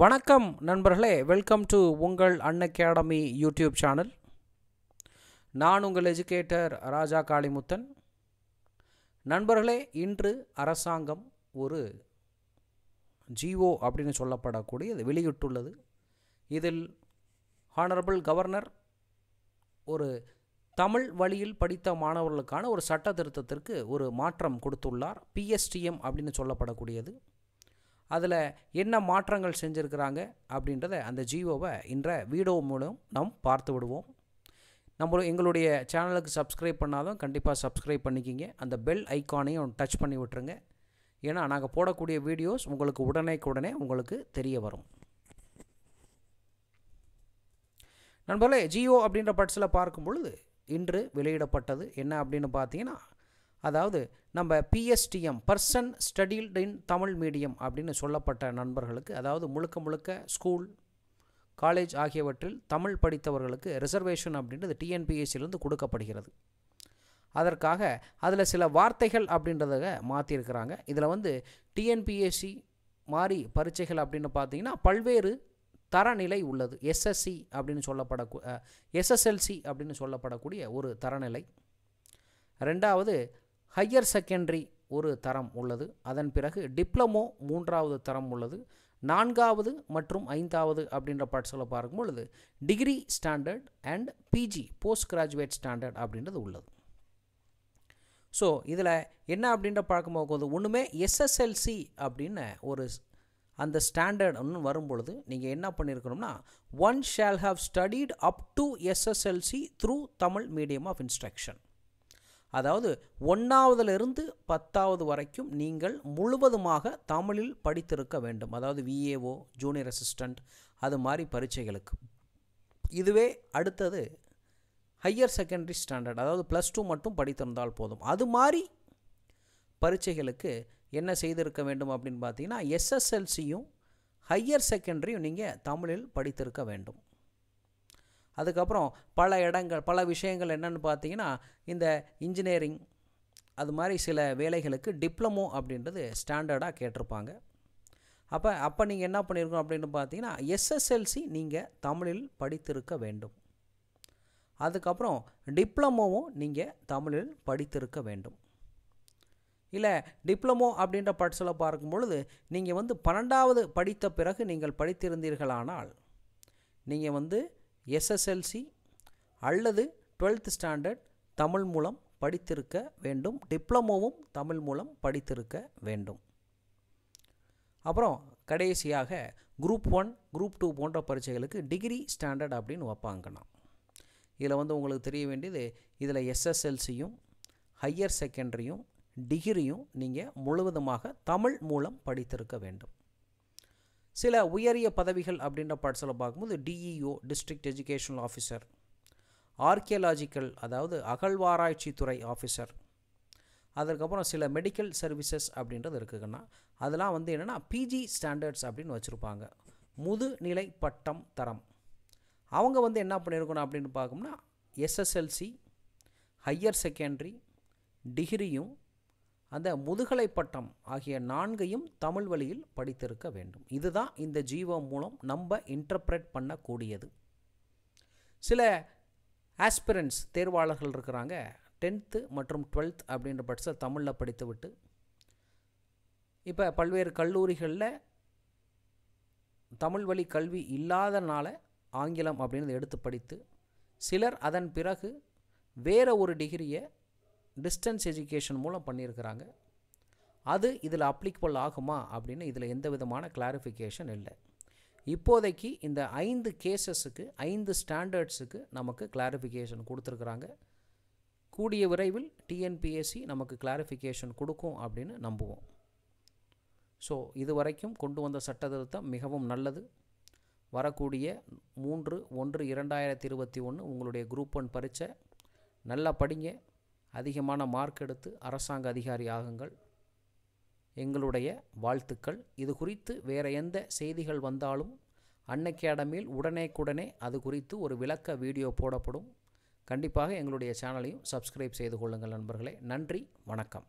வணக்கம் நண்பர்களே welcome to உங்கள் அன் அகாடமி யூடியூப் சேனல் நான் உங்கள் எஜுகேட்டர் ராஜா காளிமுத்தன் நண்பர்களே இன்று அரசாங்கம் ஒரு ஜிஓ அப்படின்னு சொல்லப்படக்கூடிய இது வெளியிட்டுள்ளது இதில் ஹானரபிள் கவர்னர் ஒரு தமிழ் வழியில் படித்த மாணவர்களுக்கான ஒரு சட்ட திருத்தத்திற்கு ஒரு மாற்றம் கொடுத்துள்ளார் பிஎஸ்டிஎம் அப்படின்னு சொல்லப்படக்கூடியது அதில் என்ன மாற்றங்கள் செஞ்சுருக்கிறாங்க அப்படின்றத அந்த ஜியோவை இன்ற வீடியோ மூலம் நாம் பார்த்து விடுவோம் நம்ம எங்களுடைய சேனலுக்கு சப்ஸ்கிரைப் பண்ணாதான் கண்டிப்பாக சப்ஸ்கிரைப் பண்ணிக்கிங்க அந்த பெல் ஐக்கானையும் டச் பண்ணி விட்டுருங்க ஏன்னா நாங்கள் போடக்கூடிய வீடியோஸ் உங்களுக்கு உடனேக்கு உடனே உங்களுக்கு தெரிய வரும் நண்பர்களே ஜியோ அப்படின்ற பட்ஸில் பார்க்கும் பொழுது இன்று வெளியிடப்பட்டது என்ன அப்படின்னு பார்த்தீங்கன்னா அதாவது நம்ம PSTM person studied in Tamil medium அப்படின்னு சொல்லப்பட்ட நண்பர்களுக்கு அதாவது முழுக்க முழுக்க ஸ்கூல் காலேஜ் ஆகியவற்றில் தமிழ் படித்தவர்களுக்கு ரிசர்வேஷன் அப்படின்றது டிஎன்பிஎஸ்சிலேருந்து கொடுக்கப்படுகிறது அதற்காக அதில் சில வார்த்தைகள் அப்படின்றத மாற்றிருக்கிறாங்க இதில் வந்து டிஎன்பிஎஸ்சி மாறி பரீட்சைகள் அப்படின்னு பார்த்தீங்கன்னா பல்வேறு தரநிலை உள்ளது எஸ்எஸ்சி அப்படின்னு சொல்லப்படக்கூ எஸ்எஸ்எல்சி அப்படின்னு சொல்லப்படக்கூடிய ஒரு தரநிலை ரெண்டாவது ஹையர் செகண்டரி ஒரு தரம் உள்ளது அதன் பிறகு டிப்ளமோ மூன்றாவது தரம் உள்ளது நான்காவது மற்றும் ஐந்தாவது அப்படின்ற பாட்ஸ்களை பார்க்கும் பொழுது degree standard and PG post graduate standard அப்படின்றது உள்ளது ஸோ இதில் என்ன அப்படின்ற பார்க்கும் போது ஒன்றுமே எஸ்எஸ்எல்சி அப்படின்னு ஒரு அந்த ஸ்டாண்டர்ட் ஒன்று வரும்பொழுது நீங்கள் என்ன பண்ணியிருக்கணும்னா one shall have studied up to SSLC through Tamil medium of instruction அதாவது ஒன்றாவதுலேருந்து பத்தாவது வரைக்கும் நீங்கள் முழுவதுமாக தமிழில் படித்திருக்க வேண்டும் அதாவது விஏஓ ஜூனியர் அசிஸ்டண்ட் அது மாதிரி பரீட்சைகளுக்கு இதுவே அடுத்தது ஹையர் செகண்டரி ஸ்டாண்டர்ட் அதாவது ப்ளஸ் டூ மட்டும் படித்திருந்தால் போதும் அது மாதிரி பரீட்சைகளுக்கு என்ன செய்திருக்க வேண்டும் அப்படின்னு பார்த்தீங்கன்னா எஸ்எஸ்எல்சியும் ஹையர் செகண்டரியும் நீங்கள் தமிழில் படித்திருக்க வேண்டும் அதுக்கப்புறம் பல இடங்கள் பல விஷயங்கள் என்னென்னு பார்த்தீங்கன்னா இந்த இன்ஜினியரிங் அது மாதிரி சில வேலைகளுக்கு டிப்ளமோ அப்படின்றது ஸ்டாண்டர்டாக கேட்டிருப்பாங்க அப்போ அப்போ நீங்கள் என்ன பண்ணியிருக்கோம் அப்படின்னு பார்த்தீங்கன்னா எஸ்எஸ்எல்சி நீங்கள் தமிழில் படித்திருக்க வேண்டும் அதுக்கப்புறம் டிப்ளமோவும் நீங்கள் தமிழில் படித்திருக்க வேண்டும் இல்லை டிப்ளமோ அப்படின்ற பட்சில் பார்க்கும் பொழுது நீங்கள் வந்து பன்னெண்டாவது படித்த பிறகு நீங்கள் படித்திருந்தீர்களானால் நீங்கள் வந்து எஸ்எஸ்எல்சி அல்லது டுவெல்த் ஸ்டாண்டர்ட் தமிழ் மூலம் படித்திருக்க வேண்டும் டிப்ளமோவும் தமிழ் மூலம் படித்திருக்க வேண்டும் அப்புறம் கடைசியாக குரூப் ஒன் குரூப் டூ போன்ற பரீட்சைகளுக்கு டிகிரி ஸ்டாண்டர்ட் அப்படின்னு வைப்பாங்கண்ணா இதில் வந்து உங்களுக்கு தெரிய வேண்டியது இதில் எஸ்எஸ்எல்சியும் ஹையர் செகண்டரியும் டிகிரியும் நீங்கள் முழுவதுமாக தமிழ் மூலம் படித்திருக்க வேண்டும் சில உயரிய பதவிகள் அப்படின்ற பாட்ஸில் பார்க்கும்போது DEO district educational officer archaeological அதாவது அகழ்வாராய்ச்சித்துறை ஆஃபீஸர் அதற்கப்புறம் சில மெடிக்கல் சர்வீசஸ் அப்படின்றது இருக்குதுன்னா அதெல்லாம் வந்து என்னென்னா பிஜி ஸ்டாண்டர்ட்ஸ் அப்படின்னு வச்சுருப்பாங்க முதுநிலை பட்டம் தரம் அவங்க வந்து என்ன பண்ணியிருக்கணும் அப்படின்னு பார்க்கணும்னா எஸ்எஸ்எல்சி ஹையர் செகண்டரி டிகிரியும் அந்த முதுகலை பட்டம் ஆகிய நான்கையும் தமிழ் வழியில் படித்திருக்க வேண்டும் இதுதான் இந்த ஜீவோ மூலம் நம்ம இன்டர்பிரேட் பண்ணக்கூடியது சில ஆஸ்பிரன்ஸ் தேர்வாளர்கள் இருக்கிறாங்க டென்த்து மற்றும் டுவெல்த் அப்படின்ற பட்சத்தில் தமிழில் படித்துவிட்டு இப்போ பல்வேறு கல்லூரிகளில் தமிழ் வழி கல்வி இல்லாதனால ஆங்கிலம் அப்படின்னு எடுத்து படித்து சிலர் அதன் பிறகு வேறு ஒரு டிகிரியை டிஸ்டன்ஸ் எஜுகேஷன் மூலம் பண்ணியிருக்கிறாங்க அது இதில் அப்ளிகபிள் ஆகுமா அப்படின்னு இதில் எந்த விதமான கிளாரிஃபிகேஷன் இல்லை இப்போதைக்கு இந்த ஐந்து கேசஸுக்கு ஐந்து ஸ்டாண்டர்ட்ஸுக்கு நமக்கு கிளாரிஃபிகேஷன் கொடுத்துருக்குறாங்க கூடிய விரைவில் டிஎன்பிஎஸ்சி நமக்கு கிளாரிஃபிகேஷன் கொடுக்கும் அப்படின்னு நம்புவோம் ஸோ இது வரைக்கும் கொண்டு வந்த சட்டத்திருத்தம் மிகவும் நல்லது வரக்கூடிய மூன்று ஒன்று இரண்டாயிரத்தி இருபத்தி ஒன்று உங்களுடைய குரூப் ஒன் பரீட்சை நல்லா படிங்க அதிகமான மார்க் எடுத்து அரசாங்க அதிகாரி ஆகுங்கள் எங்களுடைய வாழ்த்துக்கள் இது குறித்து வேறு எந்த செய்திகள் வந்தாலும் அன்அகாடமியில் உடனேக்குடனே அது குறித்து ஒரு விளக்க வீடியோ போடப்படும் கண்டிப்பாக எங்களுடைய சேனலையும் சப்ஸ்கிரைப் செய்து கொள்ளுங்கள் நண்பர்களே நன்றி வணக்கம்